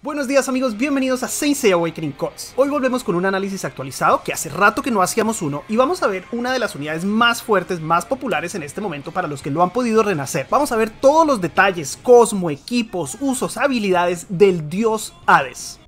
Buenos días amigos, bienvenidos a Seiya Awakening Codes. Hoy volvemos con un análisis actualizado que hace rato que no hacíamos uno y vamos a ver una de las unidades más fuertes, más populares en este momento para los que lo han podido renacer. Vamos a ver todos los detalles, cosmo, equipos, usos, habilidades del dios Hades.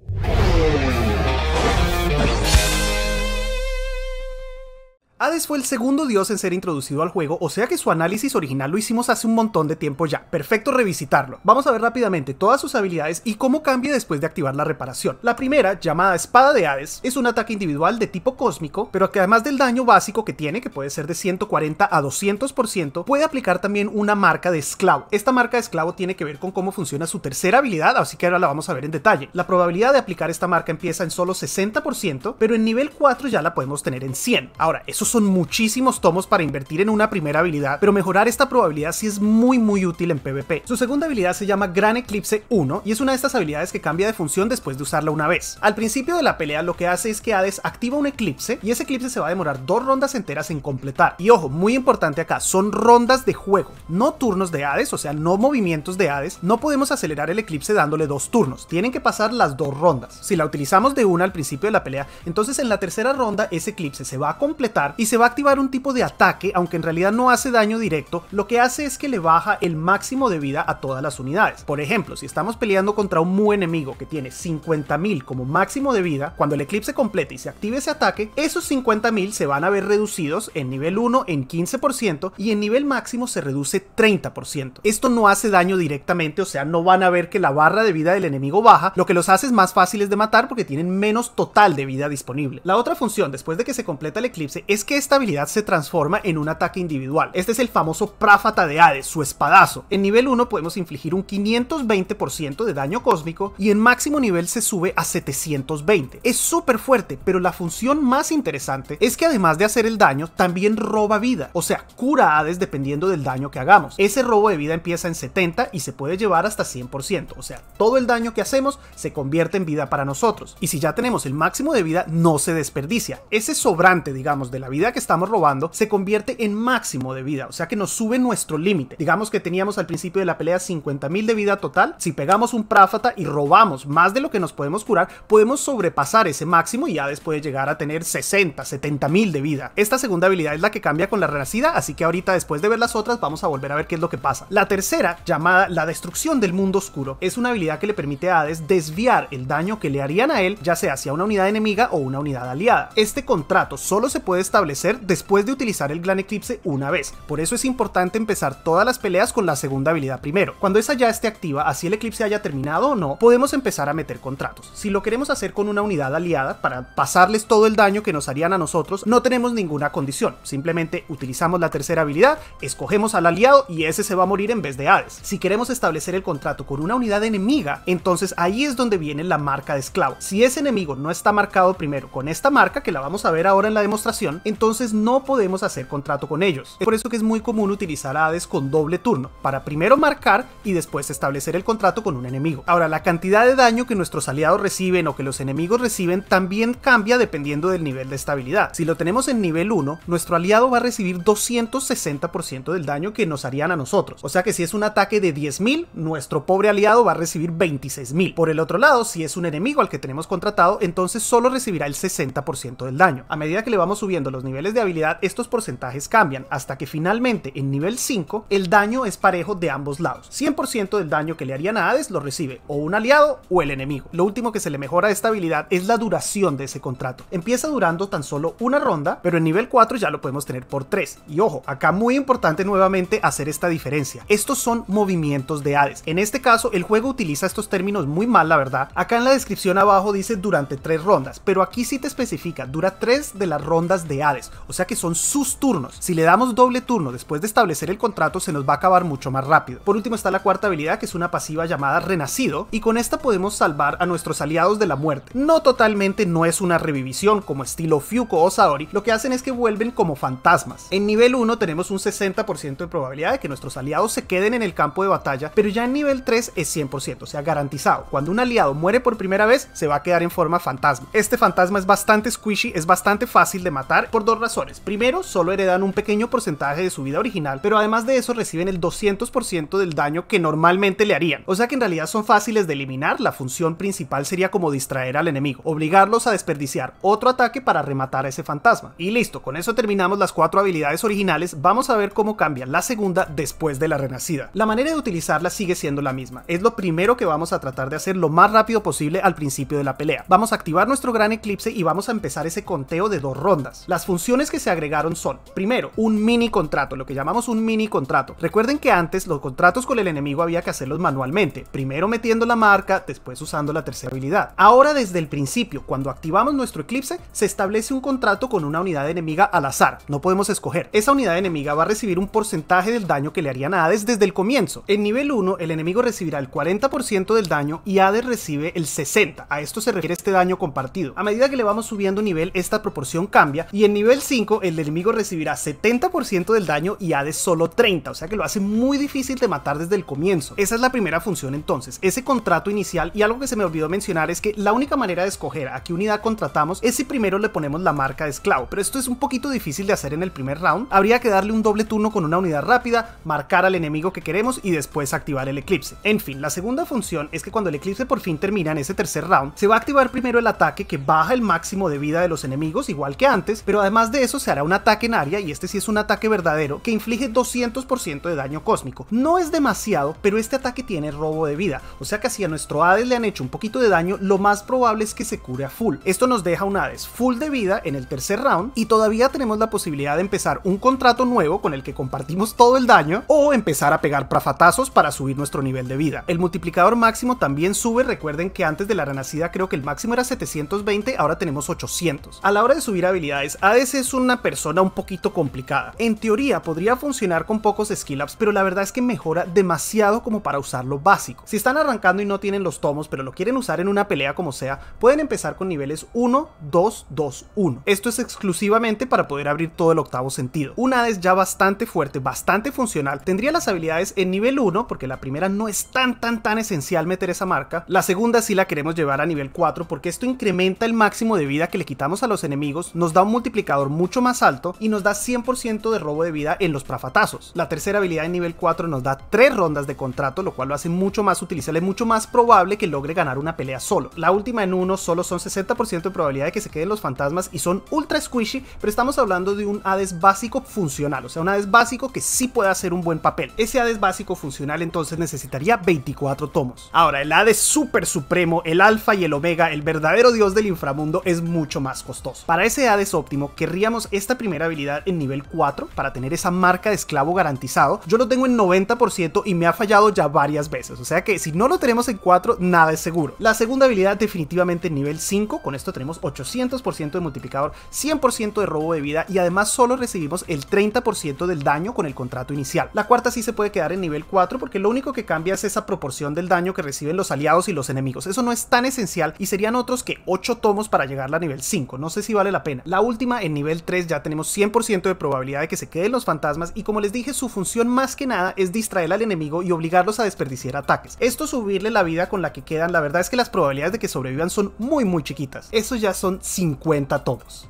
Hades fue el segundo dios en ser introducido al juego, o sea que su análisis original lo hicimos hace un montón de tiempo ya. Perfecto revisitarlo. Vamos a ver rápidamente todas sus habilidades y cómo cambia después de activar la reparación. La primera, llamada Espada de Hades, es un ataque individual de tipo cósmico, pero que además del daño básico que tiene, que puede ser de 140 a 200%, puede aplicar también una marca de esclavo. Esta marca de esclavo tiene que ver con cómo funciona su tercera habilidad, así que ahora la vamos a ver en detalle. La probabilidad de aplicar esta marca empieza en solo 60%, pero en nivel 4 ya la podemos tener en 100. Ahora, eso son muchísimos tomos para invertir en una primera habilidad, pero mejorar esta probabilidad sí es muy muy útil en PvP. Su segunda habilidad se llama Gran Eclipse 1 y es una de estas habilidades que cambia de función después de usarla una vez. Al principio de la pelea lo que hace es que Hades activa un eclipse y ese eclipse se va a demorar dos rondas enteras en completar. Y ojo, muy importante acá, son rondas de juego, no turnos de Hades, o sea, no movimientos de Hades, no podemos acelerar el eclipse dándole dos turnos, tienen que pasar las dos rondas. Si la utilizamos de una al principio de la pelea, entonces en la tercera ronda ese eclipse se va a completar y se va a activar un tipo de ataque, aunque en realidad no hace daño directo, lo que hace es que le baja el máximo de vida a todas las unidades. Por ejemplo, si estamos peleando contra un mu enemigo que tiene 50.000 como máximo de vida, cuando el eclipse complete y se active ese ataque, esos 50.000 se van a ver reducidos en nivel 1 en 15% y en nivel máximo se reduce 30%. Esto no hace daño directamente, o sea, no van a ver que la barra de vida del enemigo baja, lo que los hace más fáciles de matar porque tienen menos total de vida disponible. La otra función después de que se completa el eclipse es que que esta habilidad se transforma en un ataque individual. Este es el famoso Práfata de Hades, su espadazo. En nivel 1 podemos infligir un 520% de daño cósmico y en máximo nivel se sube a 720. Es súper fuerte, pero la función más interesante es que además de hacer el daño, también roba vida, o sea, cura a Hades dependiendo del daño que hagamos. Ese robo de vida empieza en 70 y se puede llevar hasta 100%, o sea, todo el daño que hacemos se convierte en vida para nosotros. Y si ya tenemos el máximo de vida, no se desperdicia. Ese sobrante, digamos, de la vida que estamos robando se convierte en máximo de vida, o sea que nos sube nuestro límite. Digamos que teníamos al principio de la pelea 50.000 de vida total, si pegamos un práfata y robamos más de lo que nos podemos curar, podemos sobrepasar ese máximo y ya después llegar a tener 60, 70.000 de vida. Esta segunda habilidad es la que cambia con la renacida, así que ahorita después de ver las otras vamos a volver a ver qué es lo que pasa. La tercera, llamada la destrucción del mundo oscuro, es una habilidad que le permite a Hades desviar el daño que le harían a él, ya sea hacia una unidad enemiga o una unidad aliada. Este contrato solo se puede estar establecer después de utilizar el Gran Eclipse una vez, por eso es importante empezar todas las peleas con la segunda habilidad primero. Cuando esa ya esté activa, así el Eclipse haya terminado o no, podemos empezar a meter contratos. Si lo queremos hacer con una unidad aliada para pasarles todo el daño que nos harían a nosotros, no tenemos ninguna condición, simplemente utilizamos la tercera habilidad, escogemos al aliado y ese se va a morir en vez de Hades. Si queremos establecer el contrato con una unidad enemiga, entonces ahí es donde viene la marca de esclavo. Si ese enemigo no está marcado primero con esta marca, que la vamos a ver ahora en la demostración, entonces no podemos hacer contrato con ellos. Es por eso que es muy común utilizar Hades con doble turno, para primero marcar y después establecer el contrato con un enemigo. Ahora, la cantidad de daño que nuestros aliados reciben o que los enemigos reciben también cambia dependiendo del nivel de estabilidad. Si lo tenemos en nivel 1, nuestro aliado va a recibir 260% del daño que nos harían a nosotros. O sea que si es un ataque de 10.000, nuestro pobre aliado va a recibir 26.000. Por el otro lado, si es un enemigo al que tenemos contratado, entonces solo recibirá el 60% del daño. A medida que le vamos subiendo los niveles de habilidad estos porcentajes cambian hasta que finalmente en nivel 5 el daño es parejo de ambos lados. 100% del daño que le harían a Hades lo recibe o un aliado o el enemigo. Lo último que se le mejora a esta habilidad es la duración de ese contrato. Empieza durando tan solo una ronda, pero en nivel 4 ya lo podemos tener por 3. Y ojo, acá muy importante nuevamente hacer esta diferencia. Estos son movimientos de Hades. En este caso el juego utiliza estos términos muy mal la verdad. Acá en la descripción abajo dice durante 3 rondas, pero aquí sí te especifica, dura 3 de las rondas de o sea que son sus turnos. Si le damos doble turno después de establecer el contrato, se nos va a acabar mucho más rápido. Por último está la cuarta habilidad, que es una pasiva llamada Renacido, y con esta podemos salvar a nuestros aliados de la muerte. No totalmente, no es una revivisión como estilo Fyuko o Saori, lo que hacen es que vuelven como fantasmas. En nivel 1 tenemos un 60% de probabilidad de que nuestros aliados se queden en el campo de batalla, pero ya en nivel 3 es 100%, o sea, garantizado. Cuando un aliado muere por primera vez, se va a quedar en forma fantasma. Este fantasma es bastante squishy, es bastante fácil de matar, dos razones. Primero, solo heredan un pequeño porcentaje de su vida original, pero además de eso reciben el 200% del daño que normalmente le harían. O sea que en realidad son fáciles de eliminar, la función principal sería como distraer al enemigo, obligarlos a desperdiciar otro ataque para rematar a ese fantasma. Y listo, con eso terminamos las cuatro habilidades originales, vamos a ver cómo cambia la segunda después de la renacida. La manera de utilizarla sigue siendo la misma, es lo primero que vamos a tratar de hacer lo más rápido posible al principio de la pelea. Vamos a activar nuestro gran eclipse y vamos a empezar ese conteo de dos rondas. Las funciones que se agregaron son, primero, un mini contrato, lo que llamamos un mini contrato. Recuerden que antes los contratos con el enemigo había que hacerlos manualmente, primero metiendo la marca, después usando la tercera habilidad. Ahora desde el principio, cuando activamos nuestro eclipse, se establece un contrato con una unidad enemiga al azar, no podemos escoger. Esa unidad enemiga va a recibir un porcentaje del daño que le harían a Hades desde el comienzo. En nivel 1, el enemigo recibirá el 40% del daño y Hades recibe el 60%. A esto se refiere este daño compartido. A medida que le vamos subiendo nivel, esta proporción cambia y en nivel 5, el enemigo recibirá 70% del daño y Hades solo 30, o sea que lo hace muy difícil de matar desde el comienzo. Esa es la primera función entonces, ese contrato inicial y algo que se me olvidó mencionar es que la única manera de escoger a qué unidad contratamos es si primero le ponemos la marca de esclavo, pero esto es un poquito difícil de hacer en el primer round, habría que darle un doble turno con una unidad rápida, marcar al enemigo que queremos y después activar el eclipse. En fin, la segunda función es que cuando el eclipse por fin termina en ese tercer round, se va a activar primero el ataque que baja el máximo de vida de los enemigos igual que antes, pero además Además de eso, se hará un ataque en área, y este sí es un ataque verdadero, que inflige 200% de daño cósmico. No es demasiado, pero este ataque tiene robo de vida, o sea que si a nuestro Hades le han hecho un poquito de daño, lo más probable es que se cure a full. Esto nos deja un Hades full de vida en el tercer round, y todavía tenemos la posibilidad de empezar un contrato nuevo con el que compartimos todo el daño, o empezar a pegar prafatazos para subir nuestro nivel de vida. El multiplicador máximo también sube, recuerden que antes de la renacida creo que el máximo era 720, ahora tenemos 800. A la hora de subir habilidades Hades es una persona un poquito complicada. En teoría podría funcionar con pocos skill ups, pero la verdad es que mejora demasiado como para usarlo básico. Si están arrancando y no tienen los tomos, pero lo quieren usar en una pelea como sea, pueden empezar con niveles 1, 2, 2, 1. Esto es exclusivamente para poder abrir todo el octavo sentido. Una vez ya bastante fuerte, bastante funcional. Tendría las habilidades en nivel 1, porque la primera no es tan tan tan esencial meter esa marca. La segunda sí la queremos llevar a nivel 4, porque esto incrementa el máximo de vida que le quitamos a los enemigos, nos da un multiplicador mucho más alto y nos da 100% de robo de vida en los prafatazos. La tercera habilidad en nivel 4 nos da 3 rondas de contrato, lo cual lo hace mucho más utilizable, mucho más probable que logre ganar una pelea solo. La última en uno solo son 60% de probabilidad de que se queden los fantasmas y son ultra squishy, pero estamos hablando de un Hades básico funcional, o sea, un Hades básico que sí puede hacer un buen papel. Ese Hades básico funcional entonces necesitaría 24 tomos. Ahora, el Hades super supremo, el alfa y el omega, el verdadero dios del inframundo es mucho más costoso. Para ese Hades óptimo querríamos esta primera habilidad en nivel 4 para tener esa marca de esclavo garantizado, yo lo tengo en 90% y me ha fallado ya varias veces, o sea que si no lo tenemos en 4 nada es seguro. La segunda habilidad definitivamente en nivel 5, con esto tenemos 800% de multiplicador, 100% de robo de vida y además solo recibimos el 30% del daño con el contrato inicial. La cuarta sí se puede quedar en nivel 4 porque lo único que cambia es esa proporción del daño que reciben los aliados y los enemigos, eso no es tan esencial y serían otros que 8 tomos para llegar a nivel 5, no sé si vale la pena. La última en nivel 3 ya tenemos 100% de probabilidad de que se queden los fantasmas y como les dije, su función más que nada es distraer al enemigo y obligarlos a desperdiciar ataques. Esto subirle la vida con la que quedan, la verdad es que las probabilidades de que sobrevivan son muy muy chiquitas. Estos ya son 50 todos.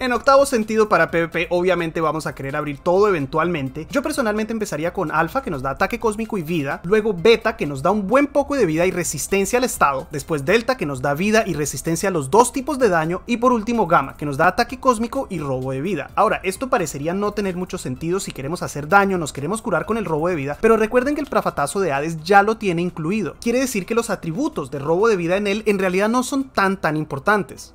En octavo sentido para PvP obviamente vamos a querer abrir todo eventualmente. Yo personalmente empezaría con alfa que nos da ataque cósmico y vida, luego beta que nos da un buen poco de vida y resistencia al estado, después delta que nos da vida y resistencia a los dos tipos de daño y por último gamma que nos da ataque cósmico y robo de vida. Ahora, esto parecería no tener mucho sentido si queremos hacer daño, nos queremos curar con el robo de vida, pero recuerden que el prafatazo de Hades ya lo tiene incluido. Quiere decir que los atributos de robo de vida en él en realidad no son tan tan importantes.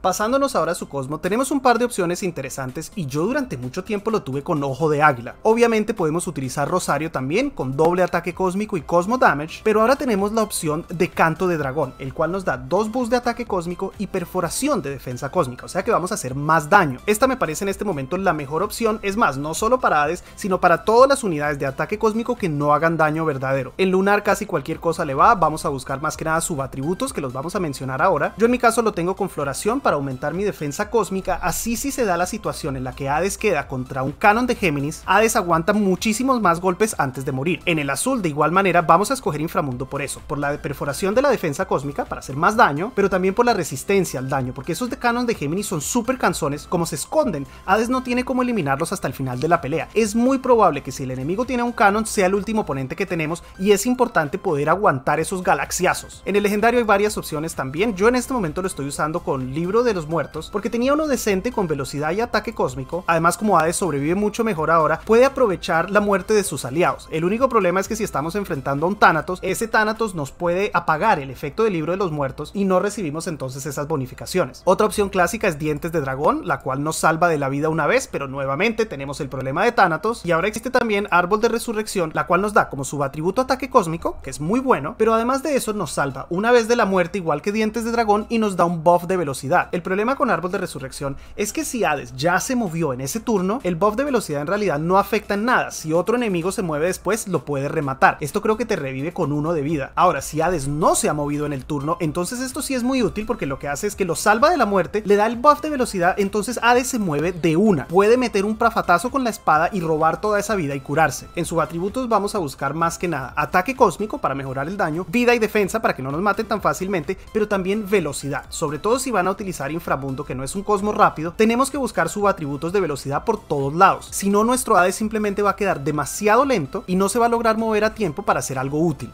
Pasándonos ahora a su Cosmo, tenemos un par de opciones interesantes y yo durante mucho tiempo lo tuve con Ojo de Águila. Obviamente podemos utilizar Rosario también con doble ataque cósmico y Cosmo Damage, pero ahora tenemos la opción de Canto de Dragón, el cual nos da dos boosts de ataque cósmico y perforación de defensa cósmica, o sea que vamos a hacer más daño. Esta me parece en este momento la mejor opción, es más, no solo para Hades, sino para todas las unidades de ataque cósmico que no hagan daño verdadero. En Lunar casi cualquier cosa le va, vamos a buscar más que nada subatributos que los vamos a mencionar ahora. Yo en mi caso lo tengo con Floración para aumentar mi defensa cósmica, así si se da la situación en la que Hades queda contra un canon de Géminis, Hades aguanta muchísimos más golpes antes de morir. En el azul de igual manera vamos a escoger inframundo por eso, por la perforación de la defensa cósmica para hacer más daño, pero también por la resistencia al daño, porque esos de canon de Géminis son súper canzones, como se esconden, Hades no tiene cómo eliminarlos hasta el final de la pelea. Es muy probable que si el enemigo tiene un canon sea el último oponente que tenemos y es importante poder aguantar esos galaxiazos. En el legendario hay varias opciones también, yo en este momento lo estoy usando con libros de los muertos porque tenía uno decente con velocidad y ataque cósmico. Además, como Hades sobrevive mucho mejor ahora, puede aprovechar la muerte de sus aliados. El único problema es que si estamos enfrentando a un Thanatos, ese Thanatos nos puede apagar el efecto del libro de los muertos y no recibimos entonces esas bonificaciones. Otra opción clásica es Dientes de Dragón, la cual nos salva de la vida una vez, pero nuevamente tenemos el problema de Thanatos. Y ahora existe también Árbol de Resurrección, la cual nos da como subatributo ataque cósmico, que es muy bueno, pero además de eso nos salva una vez de la muerte igual que Dientes de Dragón y nos da un buff de velocidad el problema con Árbol de Resurrección es que si Hades ya se movió en ese turno, el buff de velocidad en realidad no afecta en nada. Si otro enemigo se mueve después, lo puede rematar. Esto creo que te revive con uno de vida. Ahora, si Hades no se ha movido en el turno, entonces esto sí es muy útil porque lo que hace es que lo salva de la muerte, le da el buff de velocidad, entonces Hades se mueve de una. Puede meter un prafatazo con la espada y robar toda esa vida y curarse. En sus atributos vamos a buscar más que nada ataque cósmico para mejorar el daño, vida y defensa para que no nos maten tan fácilmente, pero también velocidad, sobre todo si van a utilizar Infrabundo, inframundo, que no es un cosmos rápido, tenemos que buscar subatributos de velocidad por todos lados. Si no, nuestro ADE simplemente va a quedar demasiado lento y no se va a lograr mover a tiempo para hacer algo útil.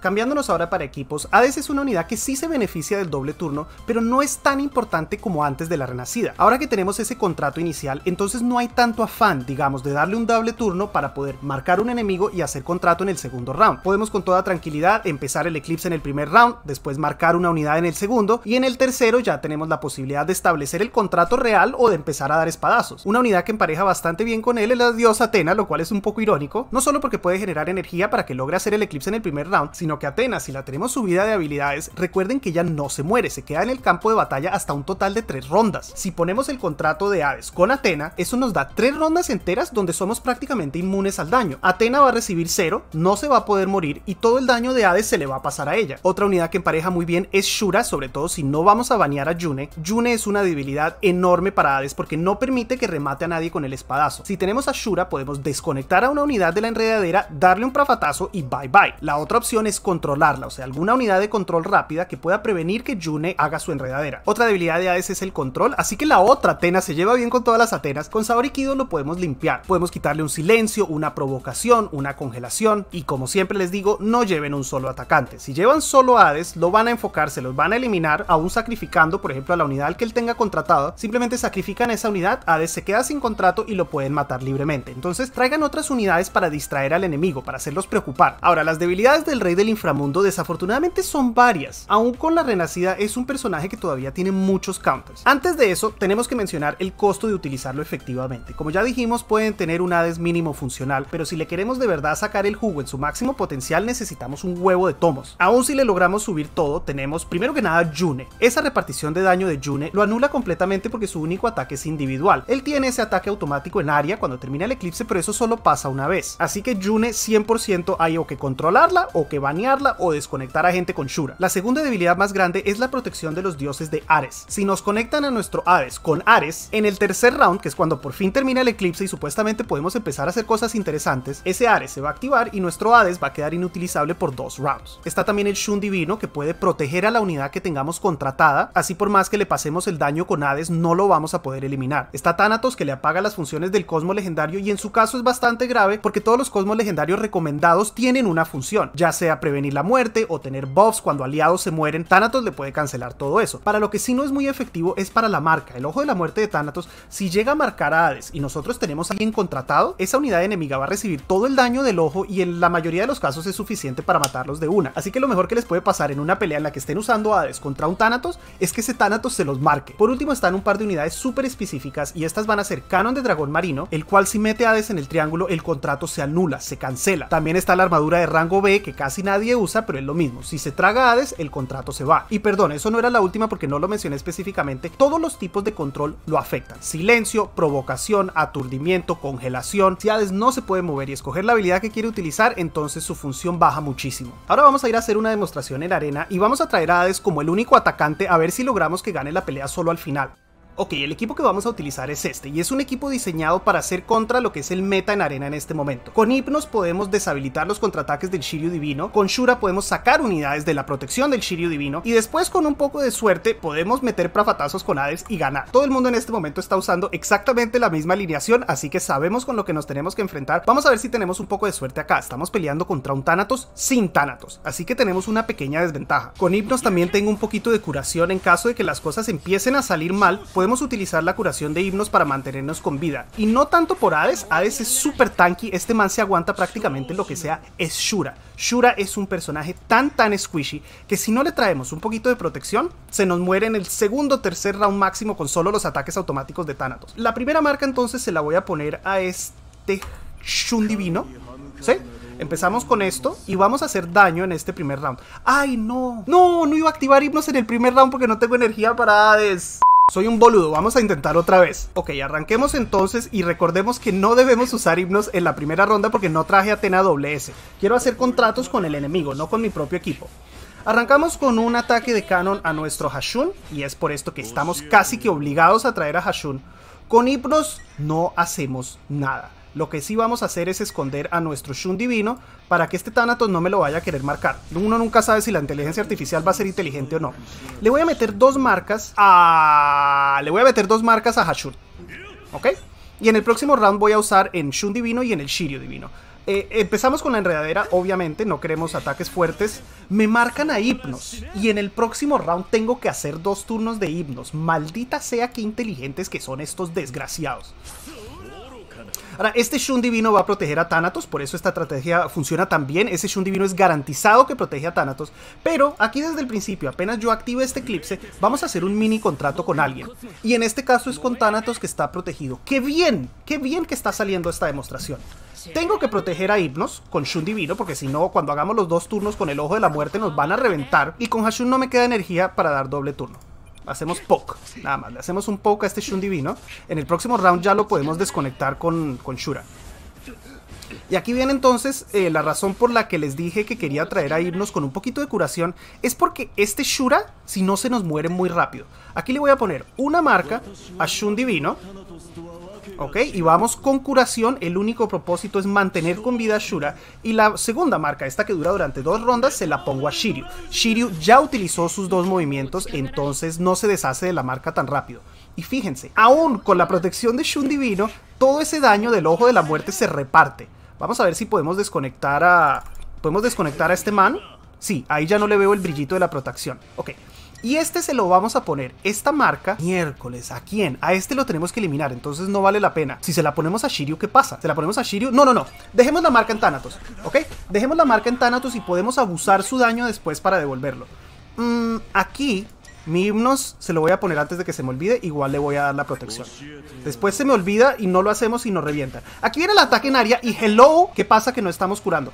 Cambiándonos ahora para equipos, Hades es una unidad que sí se beneficia del doble turno, pero no es tan importante como antes de la Renacida. Ahora que tenemos ese contrato inicial, entonces no hay tanto afán, digamos, de darle un doble turno para poder marcar un enemigo y hacer contrato en el segundo round. Podemos con toda tranquilidad empezar el eclipse en el primer round, después marcar una unidad en el segundo y en el tercero ya tenemos la posibilidad de establecer el contrato real o de empezar a dar espadazos. Una unidad que empareja bastante bien con él es la diosa Atena, lo cual es un poco irónico, no solo porque puede generar energía para que logre hacer el eclipse en el primer round, sino sino que Atenas si la tenemos subida de habilidades, recuerden que ella no se muere, se queda en el campo de batalla hasta un total de tres rondas. Si ponemos el contrato de Hades con Atena, eso nos da tres rondas enteras donde somos prácticamente inmunes al daño. Atena va a recibir cero, no se va a poder morir y todo el daño de Hades se le va a pasar a ella. Otra unidad que empareja muy bien es Shura, sobre todo si no vamos a banear a June Yune es una debilidad enorme para Hades porque no permite que remate a nadie con el espadazo. Si tenemos a Shura podemos desconectar a una unidad de la enredadera, darle un prafatazo y bye bye. La otra opción es controlarla, o sea, alguna unidad de control rápida que pueda prevenir que Yune haga su enredadera. Otra debilidad de Hades es el control, así que la otra Atena se lleva bien con todas las Atenas. Con Sabor y Kido lo podemos limpiar, podemos quitarle un silencio, una provocación, una congelación y como siempre les digo, no lleven un solo atacante. Si llevan solo Hades, lo van a enfocar, se los van a eliminar, aún sacrificando, por ejemplo, a la unidad que él tenga contratado, simplemente sacrifican esa unidad, Hades se queda sin contrato y lo pueden matar libremente. Entonces traigan otras unidades para distraer al enemigo, para hacerlos preocupar. Ahora, las debilidades del rey del inframundo desafortunadamente son varias, aún con la renacida es un personaje que todavía tiene muchos counters. Antes de eso, tenemos que mencionar el costo de utilizarlo efectivamente. Como ya dijimos, pueden tener un Hades mínimo funcional, pero si le queremos de verdad sacar el jugo en su máximo potencial, necesitamos un huevo de tomos. Aún si le logramos subir todo, tenemos primero que nada June. Esa repartición de daño de June lo anula completamente porque su único ataque es individual. Él tiene ese ataque automático en área cuando termina el eclipse, pero eso solo pasa una vez. Así que June 100% hay o que controlarla o que van o desconectar a gente con Shura. La segunda debilidad más grande es la protección de los dioses de Ares. Si nos conectan a nuestro Hades con Ares, en el tercer round, que es cuando por fin termina el eclipse y supuestamente podemos empezar a hacer cosas interesantes, ese Ares se va a activar y nuestro Hades va a quedar inutilizable por dos rounds. Está también el Shun Divino que puede proteger a la unidad que tengamos contratada, así por más que le pasemos el daño con Hades no lo vamos a poder eliminar. Está Thanatos que le apaga las funciones del Cosmo Legendario y en su caso es bastante grave porque todos los Cosmos Legendarios recomendados tienen una función, ya sea prevenir la muerte o tener buffs cuando aliados se mueren, Thanatos le puede cancelar todo eso. Para lo que sí no es muy efectivo es para la marca. El ojo de la muerte de Thanatos, si llega a marcar a Hades y nosotros tenemos a alguien contratado, esa unidad enemiga va a recibir todo el daño del ojo y en la mayoría de los casos es suficiente para matarlos de una. Así que lo mejor que les puede pasar en una pelea en la que estén usando Hades contra un Thanatos es que ese Thanatos se los marque. Por último están un par de unidades súper específicas y estas van a ser Canon de Dragón Marino, el cual si mete Hades en el triángulo el contrato se anula, se cancela. También está la armadura de rango B que casi nadie nadie usa, pero es lo mismo. Si se traga Hades, el contrato se va. Y perdón, eso no era la última porque no lo mencioné específicamente. Todos los tipos de control lo afectan. Silencio, provocación, aturdimiento, congelación. Si Hades no se puede mover y escoger la habilidad que quiere utilizar, entonces su función baja muchísimo. Ahora vamos a ir a hacer una demostración en arena y vamos a traer a Hades como el único atacante a ver si logramos que gane la pelea solo al final ok, el equipo que vamos a utilizar es este, y es un equipo diseñado para hacer contra lo que es el meta en arena en este momento. Con Hipnos podemos deshabilitar los contraataques del Shiryu Divino, con Shura podemos sacar unidades de la protección del Shiryu Divino, y después con un poco de suerte podemos meter prafatazos con Hades y ganar. Todo el mundo en este momento está usando exactamente la misma alineación, así que sabemos con lo que nos tenemos que enfrentar. Vamos a ver si tenemos un poco de suerte acá, estamos peleando contra un Thanatos sin Thanatos, así que tenemos una pequeña desventaja. Con Hipnos también tengo un poquito de curación en caso de que las cosas empiecen a salir mal, utilizar la curación de himnos para mantenernos con vida. Y no tanto por Hades, Hades es súper tanky, este man se aguanta prácticamente lo que sea, es Shura. Shura es un personaje tan tan squishy que si no le traemos un poquito de protección, se nos muere en el segundo o tercer round máximo con solo los ataques automáticos de Thanatos. La primera marca entonces se la voy a poner a este Shun Divino, ¿sí? Empezamos con esto y vamos a hacer daño en este primer round. ¡Ay, no! ¡No! No iba a activar himnos en el primer round porque no tengo energía para Hades. Soy un boludo, vamos a intentar otra vez. Ok, arranquemos entonces y recordemos que no debemos usar himnos en la primera ronda porque no traje Atena WS. Quiero hacer contratos con el enemigo, no con mi propio equipo. Arrancamos con un ataque de canon a nuestro Hashun y es por esto que estamos casi que obligados a traer a Hashun. Con hipnos no hacemos nada. Lo que sí vamos a hacer es esconder a nuestro Shun divino para que este Thanatos no me lo vaya a querer marcar. Uno nunca sabe si la inteligencia artificial va a ser inteligente o no. Le voy a meter dos marcas a... Le voy a meter dos marcas a Hashur. ¿Ok? Y en el próximo round voy a usar en Shun divino y en el Shirio divino. Eh, empezamos con la enredadera, obviamente, no queremos ataques fuertes. Me marcan a hipnos. Y en el próximo round tengo que hacer dos turnos de hipnos. Maldita sea qué inteligentes que son estos desgraciados. Ahora, este Shun divino va a proteger a Thanatos, por eso esta estrategia funciona tan bien. Ese Shun divino es garantizado que protege a Thanatos, pero aquí desde el principio, apenas yo active este eclipse, vamos a hacer un mini contrato con alguien. Y en este caso es con Thanatos que está protegido. ¡Qué bien! ¡Qué bien que está saliendo esta demostración! Tengo que proteger a Hypnos con Shun Divino, porque si no, cuando hagamos los dos turnos con el Ojo de la Muerte nos van a reventar. Y con Hashun no me queda energía para dar doble turno hacemos poke, nada más, le hacemos un poke a este Shun Divino. En el próximo round ya lo podemos desconectar con, Shura. Y aquí viene entonces eh, la razón por la que les dije que quería traer a irnos con un poquito de curación. Es porque este Shura, si no, se nos muere muy rápido. Aquí le voy a poner una marca a Shun Divino. ¿ok? Y vamos con curación, el único propósito es mantener con vida a Shura. Y la segunda marca, esta que dura durante dos rondas, se la pongo a Shiryu. Shiryu ya utilizó sus dos movimientos, entonces no se deshace de la marca tan rápido. Y fíjense, aún con la protección de Shun Divino, todo ese daño del ojo de la muerte se reparte. Vamos a ver si podemos desconectar a... ¿Podemos desconectar a este man? Sí, ahí ya no le veo el brillito de la protección. Ok, y este se lo vamos a poner, esta marca, miércoles, ¿a quién? A este lo tenemos que eliminar, entonces no vale la pena. Si se la ponemos a Shiryu, ¿qué pasa? ¿Se la ponemos a Shiryu? No, no, no. Dejemos la marca en Thanatos, ¿ok? Dejemos la marca en Thanatos y podemos abusar su daño después para devolverlo. Mmm, aquí mi se lo voy a poner antes de que se me olvide, igual le voy a dar la protección. Después se me olvida y no lo hacemos y nos revienta. Aquí viene el ataque en área y hello, ¿qué pasa que no estamos curando?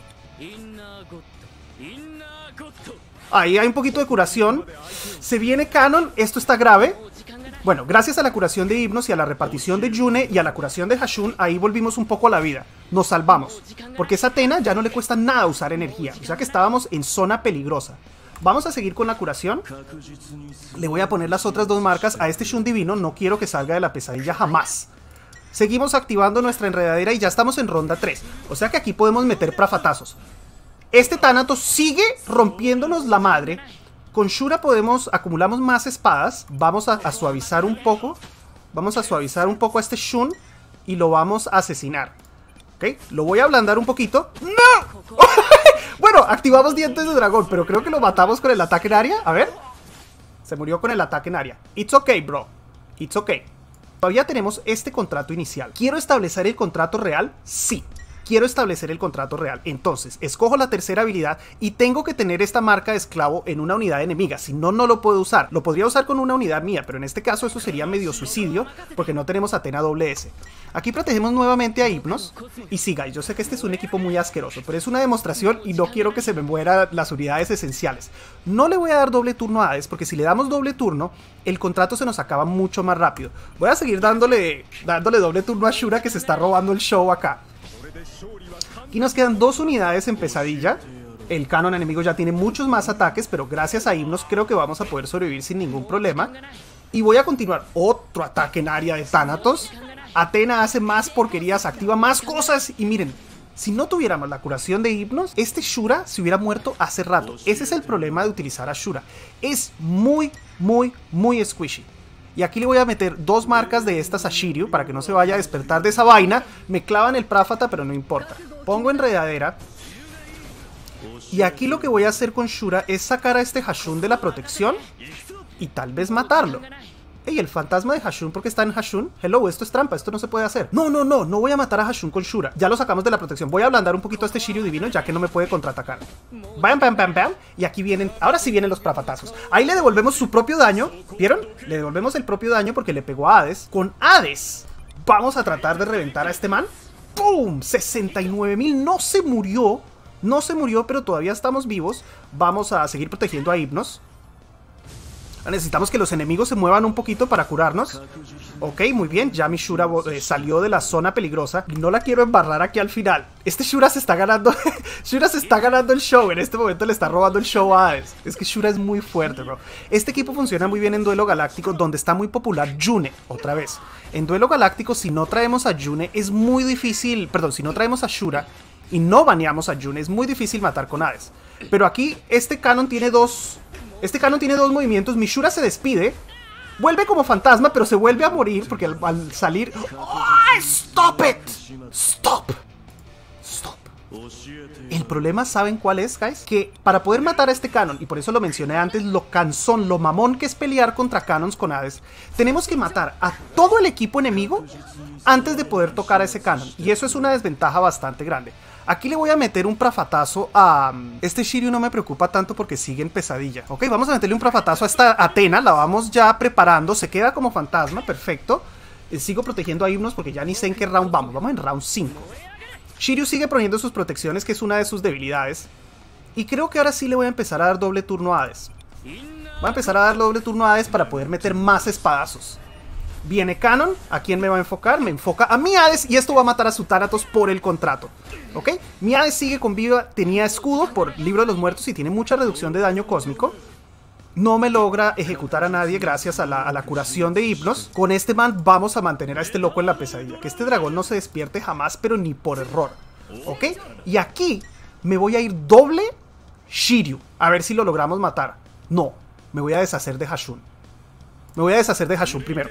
Ahí hay un poquito de curación. Se viene Canon, esto está grave. Bueno, gracias a la curación de Himnos y a la repartición de Yune y a la curación de Hashun, ahí volvimos un poco a la vida. Nos salvamos. Porque esa Atena ya no le cuesta nada usar energía. O sea que estábamos en zona peligrosa. Vamos a seguir con la curación. Le voy a poner las otras dos marcas a este Shun Divino. No quiero que salga de la pesadilla jamás. Seguimos activando nuestra enredadera y ya estamos en ronda 3. O sea que aquí podemos meter prafatazos. Este Thanatos sigue rompiéndonos la madre. Con Shura podemos, acumulamos más espadas. Vamos a, suavizar un poco. Vamos a suavizar un poco a este Shun y lo vamos a asesinar. ¿Ok? Lo voy a ablandar un poquito. ¡No! bueno, activamos dientes de dragón, pero creo que lo matamos con el ataque en área. A ver. Se murió con el ataque en área. It's okay, bro. It's okay. Todavía tenemos este contrato inicial. ¿Quiero establecer el contrato real? Sí quiero establecer el contrato real. Entonces, escojo la tercera habilidad y tengo que tener esta marca de esclavo en una unidad enemiga, si no, no lo puedo usar. Lo podría usar con una unidad mía, pero en este caso eso sería medio suicidio, porque no tenemos Atena doble Aquí protegemos nuevamente a Hipnos, y siga, yo sé que este es un equipo muy asqueroso, pero es una demostración y no quiero que se me mueran las unidades esenciales. No le voy a dar doble turno a Hades, porque si le damos doble turno, el contrato se nos acaba mucho más rápido. Voy a seguir dándole, dándole doble turno a Shura, que se está robando el show acá. Y nos quedan dos unidades en pesadilla. El canon enemigo ya tiene muchos más ataques, pero gracias a himnos creo que vamos a poder sobrevivir sin ningún problema. Y voy a continuar otro ataque en área de Thanatos. Atena hace más porquerías, activa más cosas y miren, si no tuviéramos la curación de himnos, este Shura se hubiera muerto hace rato. Ese es el problema de utilizar a Shura. Es muy, muy, muy squishy. Y aquí le voy a meter dos marcas de estas a Shiryu para que no se vaya a despertar de esa vaina. Me clavan el Práfata, pero no importa. Pongo enredadera. Y aquí lo que voy a hacer con Shura es sacar a este Hashun de la protección y tal vez matarlo. Ey, el fantasma de Hashun porque está en Hashun. Hello, esto es trampa, esto no se puede hacer. No, no, no, no voy a matar a Hashun con Shura. Ya lo sacamos de la protección. Voy a ablandar un poquito a este Shiryu divino ya que no me puede contraatacar. Bam, bam, bam, bam. Y aquí vienen, ahora sí vienen los prafatazos. Ahí le devolvemos su propio daño. ¿Vieron? Le devolvemos el propio daño porque le pegó a Hades. Con Hades vamos a tratar de reventar a este man. ¡Pum! 69.000. No se murió. No se murió, pero todavía estamos vivos. Vamos a seguir protegiendo a Hipnos. Necesitamos que los enemigos se muevan un poquito para curarnos. Ok, muy bien. Ya mi Shura eh, salió de la zona peligrosa. No la quiero embarrar aquí al final. Este Shura se está ganando. Shura se está ganando el show. En este momento le está robando el show a Hades. Es que Shura es muy fuerte, bro. Este equipo funciona muy bien en Duelo Galáctico, donde está muy popular Yune, otra vez. En Duelo Galáctico, si no traemos a June, es muy difícil. Perdón, si no traemos a Shura y no baneamos a Yune es muy difícil matar con Hades. Pero aquí, este canon tiene dos este canon tiene dos movimientos. Mishura se despide. Vuelve como fantasma, pero se vuelve a morir porque al, salir... ¡Stop it! ¡Stop! ¡Stop! El problema, ¿saben cuál es, guys? Que para poder matar a este canon, y por eso lo mencioné antes, lo cansón, lo mamón que es pelear contra canons con aves, tenemos que matar a todo el equipo enemigo antes de poder tocar a ese canon. Y eso es una desventaja bastante grande. Aquí le voy a meter un prafatazo a... Mm, este Shiryu no me preocupa tanto porque sigue en pesadilla. Ok, vamos a meterle un prafatazo a esta Atena. La vamos ya preparando. Se queda como fantasma. Perfecto. Eh, sigo protegiendo a Himnos porque ya ni sé en qué round vamos. Vamos en round 5. Shiryu sigue poniendo sus protecciones, que es una de sus debilidades. Y creo que ahora sí le voy a empezar a dar doble turno a Hades. Voy a empezar a dar doble turno a Hades para poder meter más espadazos. Viene Canon. ¿A quién me va a enfocar? Me enfoca a miades y esto va a matar a su por el contrato. ¿Ok? Mi sigue con vida. Tenía escudo por Libro de los Muertos y tiene mucha reducción de daño cósmico. No me logra ejecutar a nadie gracias a la, curación de Hipnos. Con este man vamos a mantener a este loco en la pesadilla. Que este dragón no se despierte jamás, pero ni por error. ¿Ok? Y aquí me voy a ir doble Shiryu. A ver si lo logramos matar. No, me voy a deshacer de Hashun. Me voy a deshacer de Hashun primero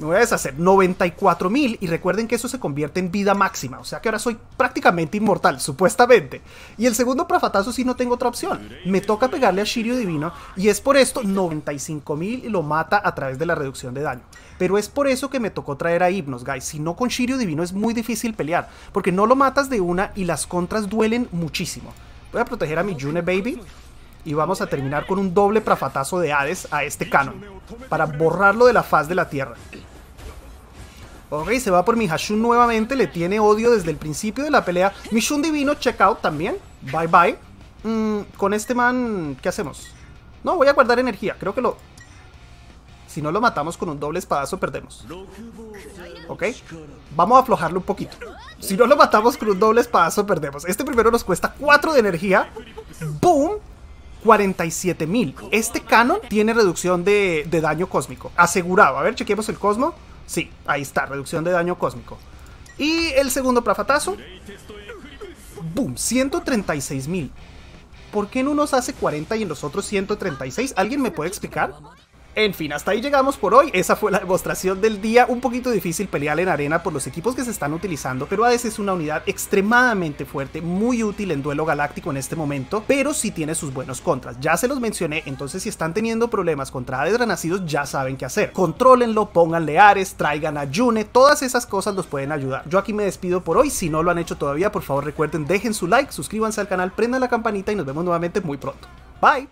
me voy a deshacer 94,000 y recuerden que eso se convierte en vida máxima, o sea que ahora soy prácticamente inmortal, supuestamente. Y el segundo prafatazo sí no tengo otra opción, me toca pegarle a Shirio Divino y es por esto 95,000 lo mata a través de la reducción de daño. Pero es por eso que me tocó traer a Hypnos, guys, si no con Shirio Divino es muy difícil pelear, porque no lo matas de una y las contras duelen muchísimo. Voy a proteger a mi June Baby y vamos a terminar con un doble prafatazo de Hades a este canon, para borrarlo de la faz de la tierra. Ok, se va por Hashun nuevamente, le tiene odio desde el principio de la pelea. Mishun Divino, check out también. Bye bye. Mm, con este man, ¿qué hacemos? No, voy a guardar energía, creo que lo... Si no lo matamos con un doble espadazo, perdemos. ¿Ok? Vamos a aflojarlo un poquito. Si no lo matamos con un doble espadazo, perdemos. Este primero nos cuesta 4 de energía. ¡Boom! mil Este canon tiene reducción de, de daño cósmico. Asegurado. A ver, chequemos el cosmo. Sí, ahí está, reducción de daño cósmico. Y el segundo plafatazo. ¡Boom! 136.000. ¿Por qué en unos hace 40 y en los otros 136? ¿Alguien me puede explicar? En fin, hasta ahí llegamos por hoy. Esa fue la demostración del día. Un poquito difícil pelear en arena por los equipos que se están utilizando, pero ADES es una unidad extremadamente fuerte, muy útil en duelo galáctico en este momento, pero sí tiene sus buenos contras. Ya se los mencioné, entonces si están teniendo problemas contra Hades Renacidos, ya saben qué hacer. Contrólenlo, pónganle Ares, traigan a Yune, todas esas cosas los pueden ayudar. Yo aquí me despido por hoy. Si no lo han hecho todavía, por favor recuerden, dejen su like, suscríbanse al canal, prendan la campanita y nos vemos nuevamente muy pronto. Bye.